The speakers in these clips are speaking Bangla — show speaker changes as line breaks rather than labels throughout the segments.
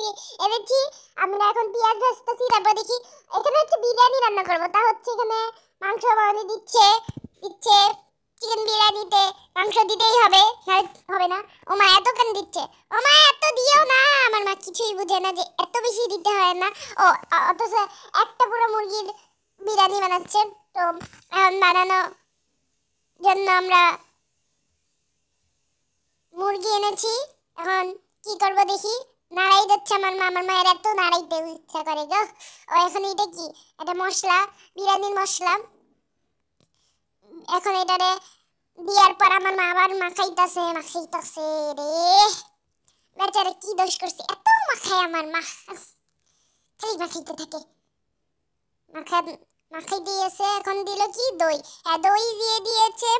দিয়ে এনেছি আমরা এখন পেঁয়াজ ভাজতেছি তারপর দেখি এখানে হচ্ছে বিরিয়ানি রান্না করবো তা হচ্ছে এখানে মাংস বাগানি দিচ্ছে দিচ্ছে চিকেন বিরিয়ানিতে মাংস দিতেই হবে হবে না মা এত কেন দিচ্ছে ও মা এত দিও না আমার মা কিছুই বুঝে না যে এত বেশি দিতে হয় না ও অথচ একটা পুরো মুরগির বিরিয়ানি বানাচ্ছে তো এখন বানানো জন্য আমরা মুরগি এনেছি এখন কি করবো দেখি নাড়াই যাচ্ছে আমার মা আমার মায়ের এত নাড়াইতে ইচ্ছা করে গো ও এখন এটা কি এটা মশলা বিরিয়ানির মশলা এখন এটারে দিয়ার পর আমার মা আবার মাখাইতাছে মাখাইতাছে রে বেচারে কি দোষ করছে এত মাখায় আমার মা খালি মাখাইতে থাকে মাখা মাখাই দিয়েছে এখন দিল কি দই হ্যাঁ দই দিয়ে দিয়েছে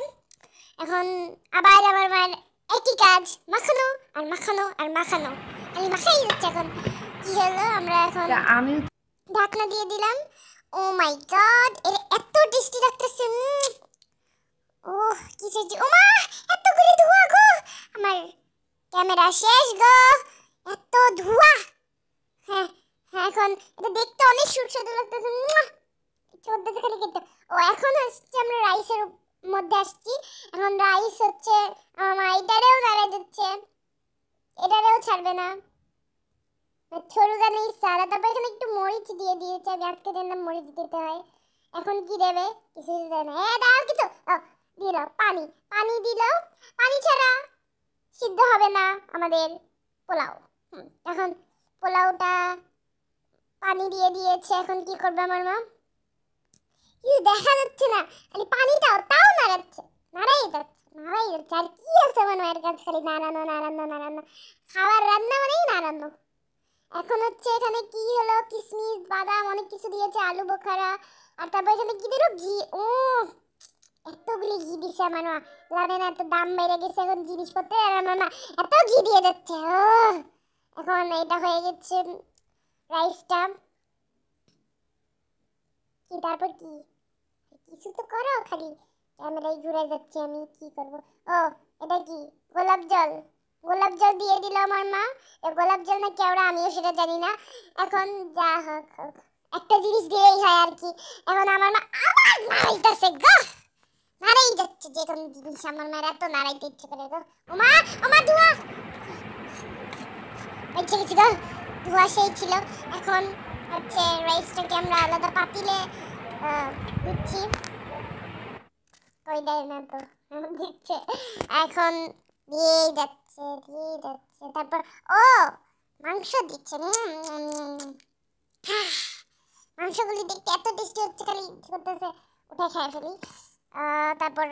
এখন আবার আমার মায়ের একই কাজ মাখানো আর মাখানো আর মাখানো আমি মাখাই হচ্ছে এখন কি হলো আমরা এখন আমি ঢাকনা দিয়ে দিলাম ও মাই গড এর এত টেস্টি লাগতেছে ও কি সে ও মা এত করে ধোয়া গো আমার ক্যামেরা শেষ গো এত ধোয়া হ্যাঁ হ্যাঁ এখন এটা দেখতে অনেক সুস্বাদু লাগতেছে চোদ্দ খালি খেতে ও এখন হচ্ছে আমরা রাইসের মধ্যে আসছি এখন রাইস হচ্ছে ছাড়বে না ছোড়ুদানি সারা তারপর এখানে একটু মরিচ দিয়ে দিয়েছে আমি আজকে দিলাম মরিচ দিতে হয় এখন কি দেবে কিছু দেবে না এ দাও কিছু দিল পানি পানি দিল পানি ছাড়া সিদ্ধ হবে না আমাদের পোলাও এখন পোলাওটা পানি দিয়ে দিয়েছে এখন কি করবে আমার মা কিছু দেখা যাচ্ছে না মানে পানিটাও তাও নাড়াচ্ছে নাড়াই যাচ্ছে ভাই চার কি আছে আমার মায়ের কাছে খালি নাড়ানো নাড়ানো নাড়ানো খাবার রান্না মানেই নাড়ানো এখন হচ্ছে এখানে কি হলো কিশমিশ বাদাম অনেক কিছু দিয়েছে আলু বোখারা আর তারপর এখানে কি দিল ঘি ও এতগুলি ঘি দিছে আমার মা জানে না এত দাম বেড়ে গেছে এখন জিনিসপত্রে আর আমার মা এত ঘি দিয়ে যাচ্ছে ও এখন এটা হয়ে গেছে রাইসটা কি তারপর কি কিছু তো করো খালি ক্যামেরায় ঘুরে যাচ্ছি আমি কি করব ও এটা কি গোলাপ জল গোলাপ জল দিয়ে দিল আমার মা এ গোলাপ জল না কেওড়া আমিও সেটা জানি না এখন যা হোক হোক একটা জিনিস দিলেই হয় আর কি এখন আমার মা আবার মারাইতেছে গো মারাই যাচ্ছে যে কোনো জিনিস আমার মায়ের এত নাড়াইতে ইচ্ছে করে গো ওমা ওমা ধোয়া বেঁচে গেছি গো ধোয়া সেই ছিল এখন হচ্ছে রাইসটাকে আমরা আলাদা পাতিলে দিচ্ছি কই দেয় না তো দিচ্ছে এখন দিয়েই যাচ্ছে দিয়ে যাচ্ছে তারপর ও মাংস দিচ্ছে মাংসগুলি দেখতে এত টেস্টি হচ্ছে খালি করতেছে উঠে খেয়ে ফেলি তারপর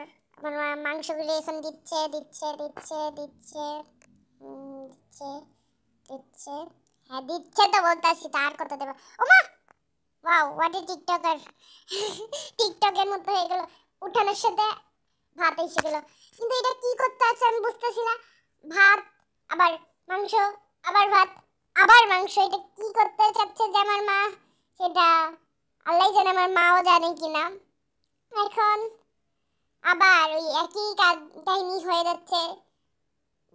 আমার মাংসগুলি এখন দিচ্ছে দিচ্ছে দিচ্ছে দিচ্ছে দিচ্ছে দিচ্ছে হ্যাঁ দিচ্ছে তো বলতেছি তার কত দেবে ও মা ওয়াও হোয়াট এ টিকটকার টিকটকের মতো হয়ে গেলো উঠানের সাথে ভাত এসে গেল কিন্তু এটা কি করতে আছে আমি বুঝতেছি না ভাত আবার মাংস আবার ভাত আবার মাংস এটা কি করতে চাচ্ছে যে আমার মা সেটা আল্লাহ জানে আমার মাও জানে কিনা এখন আবার ওই একই কাজ কাহিনী হয়ে যাচ্ছে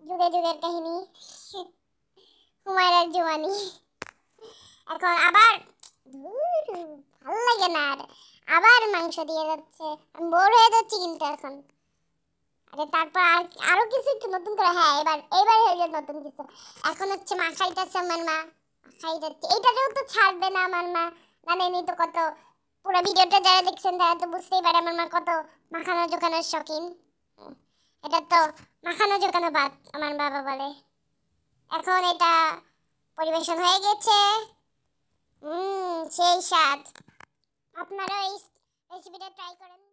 যুগে যুগের কাহিনী কুমারের জুয়ানি এখন আবার ভালো লাগে না আর আবার মাংস দিয়ে যাচ্ছে আমি বোর হয়ে যাচ্ছি কিন্তু এখন আরে তারপর আর আরও কিছু একটু নতুন করে হ্যাঁ এবার এবার হয়ে গেল নতুন কিছু এখন হচ্ছে মা খাইতেছে আমার মা খাইতেছে এইটাকেও তো ছাড়বে না আমার মা জানেনি তো কত পুরো ভিডিওটা যারা দেখছেন তারা তো বুঝতেই পারে আমার মা কত মাখানো জোখানোর শখিন এটা তো মাখানো জোখানো ভাত আমার বাবা বলে এখন এটা পরিবেশন হয়ে গেছে হুম সেই স্বাদ আপনারা এই রেসিপিটা ট্রাই করেন